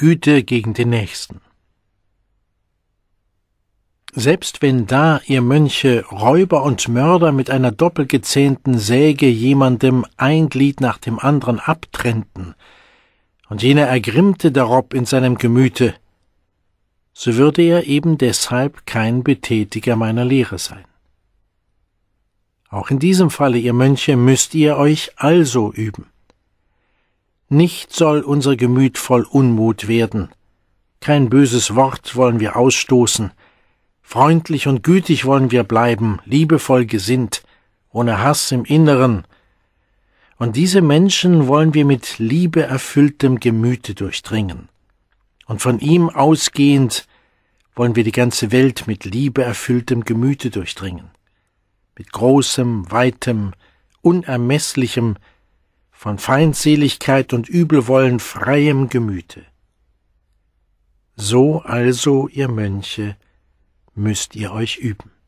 Güte gegen den Nächsten. Selbst wenn da ihr Mönche Räuber und Mörder mit einer doppelgezähnten Säge jemandem ein Glied nach dem anderen abtrennten, und jener ergrimmte darob in seinem Gemüte, so würde er eben deshalb kein Betätiger meiner Lehre sein. Auch in diesem Falle, ihr Mönche, müsst ihr euch also üben. Nicht soll unser Gemüt voll Unmut werden. Kein böses Wort wollen wir ausstoßen. Freundlich und gütig wollen wir bleiben, liebevoll gesinnt, ohne Hass im Inneren. Und diese Menschen wollen wir mit Liebe erfülltem Gemüte durchdringen. Und von ihm ausgehend wollen wir die ganze Welt mit Liebe erfülltem Gemüte durchdringen. Mit großem, weitem, unermesslichem, von Feindseligkeit und Übelwollen freiem Gemüte. So also, ihr Mönche, müsst ihr euch üben.